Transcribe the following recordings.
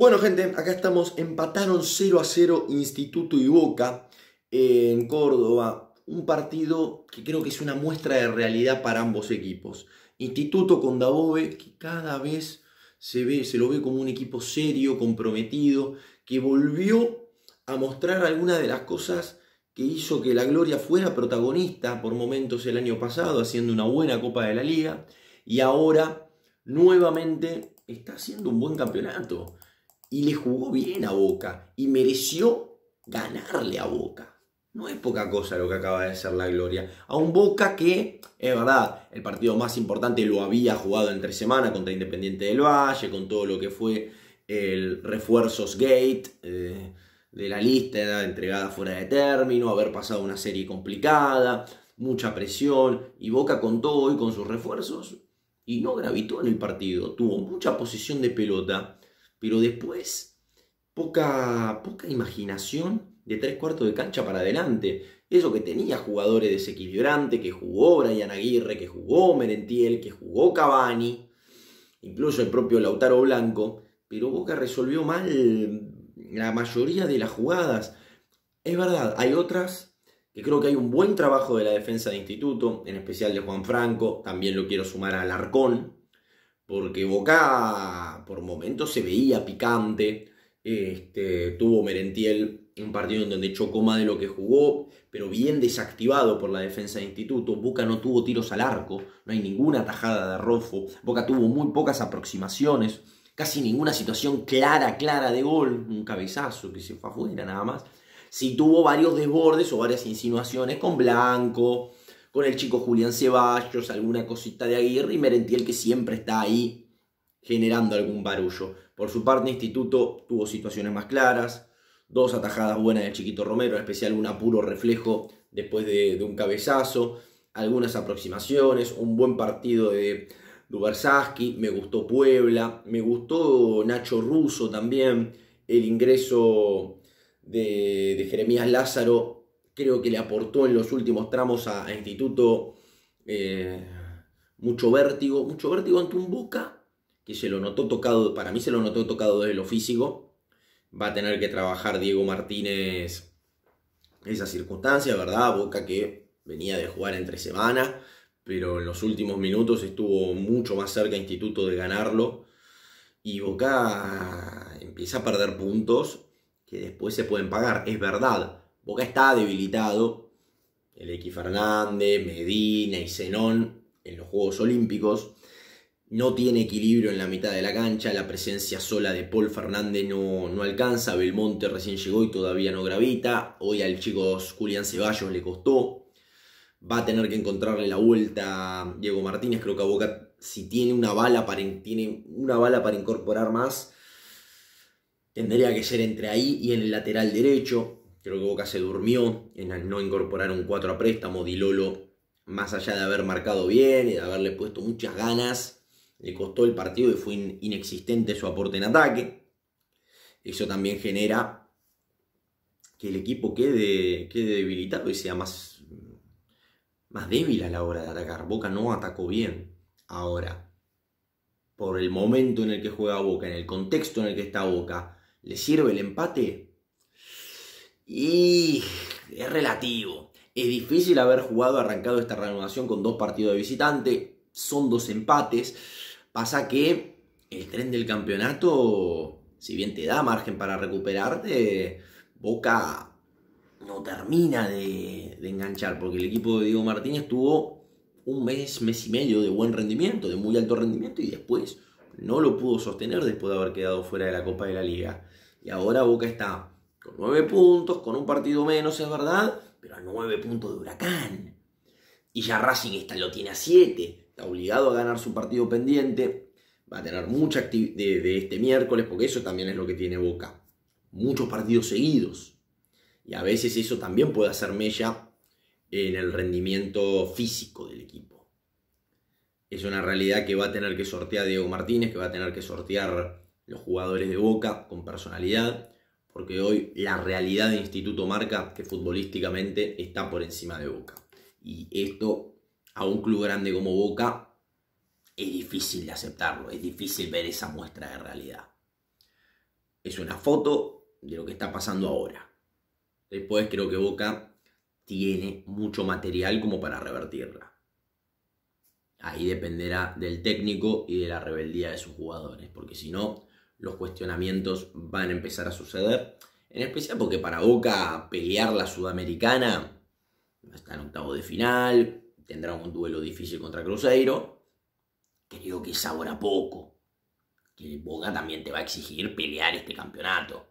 Bueno, gente, acá estamos. Empataron 0 a 0 Instituto y Boca eh, en Córdoba. Un partido que creo que es una muestra de realidad para ambos equipos. Instituto con Dabove, que cada vez se, ve, se lo ve como un equipo serio, comprometido, que volvió a mostrar algunas de las cosas que hizo que la Gloria fuera protagonista por momentos el año pasado, haciendo una buena Copa de la Liga, y ahora nuevamente está haciendo un buen campeonato y le jugó bien a Boca y mereció ganarle a Boca. No es poca cosa lo que acaba de hacer la Gloria. A un Boca que, es verdad, el partido más importante lo había jugado entre semana contra Independiente del Valle, con todo lo que fue el refuerzos gate eh, de la lista entregada fuera de término, haber pasado una serie complicada, mucha presión, y Boca contó hoy con sus refuerzos y no gravitó en el partido, tuvo mucha posición de pelota pero después poca, poca imaginación de tres cuartos de cancha para adelante. Eso que tenía jugadores desequilibrantes, que jugó Brian Aguirre, que jugó Merentiel, que jugó Cavani, incluso el propio Lautaro Blanco, pero Boca resolvió mal la mayoría de las jugadas. Es verdad, hay otras que creo que hay un buen trabajo de la defensa de instituto, en especial de Juan Franco, también lo quiero sumar al Arcón, porque Boca por momentos se veía picante, este, tuvo Merentiel un partido en donde chocó más de lo que jugó, pero bien desactivado por la defensa de Instituto. Boca no tuvo tiros al arco, no hay ninguna tajada de Rofo. Boca tuvo muy pocas aproximaciones, casi ninguna situación clara, clara de gol, un cabezazo que se fue afuera nada más. Sí tuvo varios desbordes o varias insinuaciones con Blanco, con el chico Julián Ceballos, alguna cosita de Aguirre y Merentiel que siempre está ahí generando algún barullo. Por su parte, Instituto tuvo situaciones más claras, dos atajadas buenas del chiquito Romero, en especial un apuro reflejo después de, un cabezazo, algunas aproximaciones, un buen partido de Dubersaski, me gustó Puebla, me gustó Nacho Russo también, el ingreso de, de Jeremías Lázaro creo que le aportó en los últimos tramos a, Instituto eh, mucho vértigo, mucho vértigo ante un Boca, que se lo notó tocado, para mí se lo notó tocado desde lo físico, va a tener que trabajar Diego Martínez esa circunstancia, ¿verdad? Boca que venía de jugar entre semanas, pero en los últimos minutos estuvo mucho más cerca Instituto de ganarlo. Y Boca empieza a perder puntos que después se pueden pagar. Es verdad, Boca está debilitado. El X Fernández, Medina y Zenón en los Juegos Olímpicos. No tiene equilibrio en la mitad de la cancha. La presencia sola de Paul Fernández no, alcanza. Belmonte recién llegó y todavía no gravita. Hoy al chico Julián Ceballos le costó. Va a tener que encontrarle la vuelta Diego Martínez. Creo que a Boca, si tiene una bala tiene una bala para incorporar más, tendría que ser entre ahí y en el lateral derecho. Creo que Boca se durmió en no incorporar un 4 a préstamo. Lolo, más allá de haber marcado bien y de haberle puesto muchas ganas, le costó el partido y fue inexistente su aporte en ataque. Eso también genera que el equipo quede, quede debilitado y sea más, más débil a la hora de atacar. Boca no atacó bien. Ahora, por el momento en el que juega Boca, en el contexto en el que está Boca, ¿le sirve el empate? Y es relativo. Es difícil haber jugado, arrancado esta reanudación con dos partidos de visitante. Son dos empates. Pasa que el tren del campeonato, si bien te da margen para recuperarte, Boca no termina de, de enganchar. Porque el equipo de Diego Martínez tuvo un mes, mes y medio de buen rendimiento, de muy alto rendimiento, y después no lo pudo sostener después de haber quedado fuera de la Copa de la Liga. Y ahora Boca está con nueve puntos, con un partido menos, es verdad, pero a nueve puntos de Huracán. Y ya Racing está lo tiene a siete. Está obligado a ganar su partido pendiente. Va a tener mucha actividad de, de este miércoles, porque eso también es lo que tiene Boca. Muchos partidos seguidos. Y a veces eso también puede hacer mella en el rendimiento físico del equipo. Es una realidad que va a tener que sortear Diego Martínez, que va a tener que sortear los jugadores de Boca con personalidad, porque hoy la realidad de Instituto marca que futbolísticamente está por encima de Boca. Y esto a un club grande como Boca es difícil de aceptarlo, es difícil ver esa muestra de realidad. Es una foto de lo que está pasando ahora. Después creo que Boca tiene mucho material como para revertirla. Ahí dependerá del técnico y de la rebeldía de sus jugadores, porque si no, los cuestionamientos van a empezar a suceder. En especial porque para Boca pelear la Sudamericana está en octavo de final, tendrá un duelo difícil contra Cruzeiro. Creo que es ahora poco. Que Boca también te va a exigir pelear este campeonato.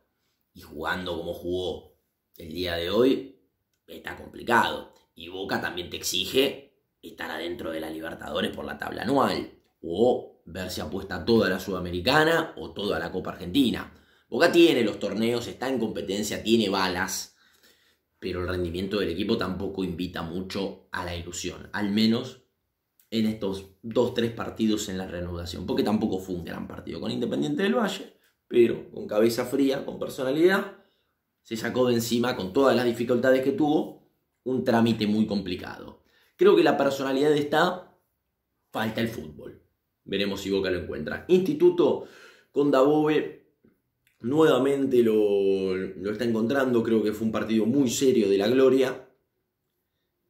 Y jugando como jugó el día de hoy, está complicado. Y Boca también te exige estar adentro de la Libertadores por la tabla anual. O ver si apuesta toda la Sudamericana o toda la Copa Argentina. Boca tiene los torneos, está en competencia, tiene balas, pero el rendimiento del equipo tampoco invita mucho a la ilusión, al menos en estos 2 tres partidos en la reanudación, porque tampoco fue un gran partido con Independiente del Valle, pero con cabeza fría, con personalidad, se sacó de encima con todas las dificultades que tuvo un trámite muy complicado. Creo que la personalidad está, falta el fútbol. Veremos si Boca lo encuentra. Instituto con Davobe nuevamente lo, lo está encontrando. Creo que fue un partido muy serio de la gloria.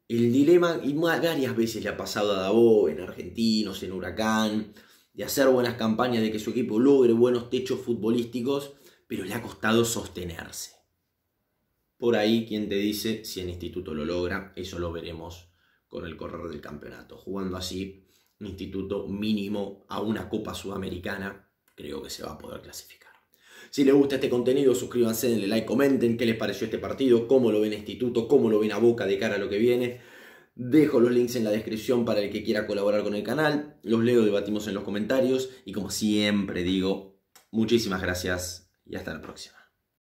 El dilema, y varias veces le ha pasado a Dabove en Argentinos, en Huracán, de hacer buenas campañas, de que su equipo logre buenos techos futbolísticos, pero le ha costado sostenerse. Por ahí, quien te dice si el instituto lo logra, eso lo veremos con el correr del campeonato. Jugando así, instituto mínimo a una Copa Sudamericana, creo que se va a poder clasificar. Si les gusta este contenido, suscríbanse, denle like, comenten qué les pareció este partido, cómo lo ven Instituto, cómo lo ven a Boca de cara a lo que viene. Dejo los links en la descripción para el que quiera colaborar con el canal. Los leo, debatimos en los comentarios. Y como siempre digo, muchísimas gracias y hasta la próxima.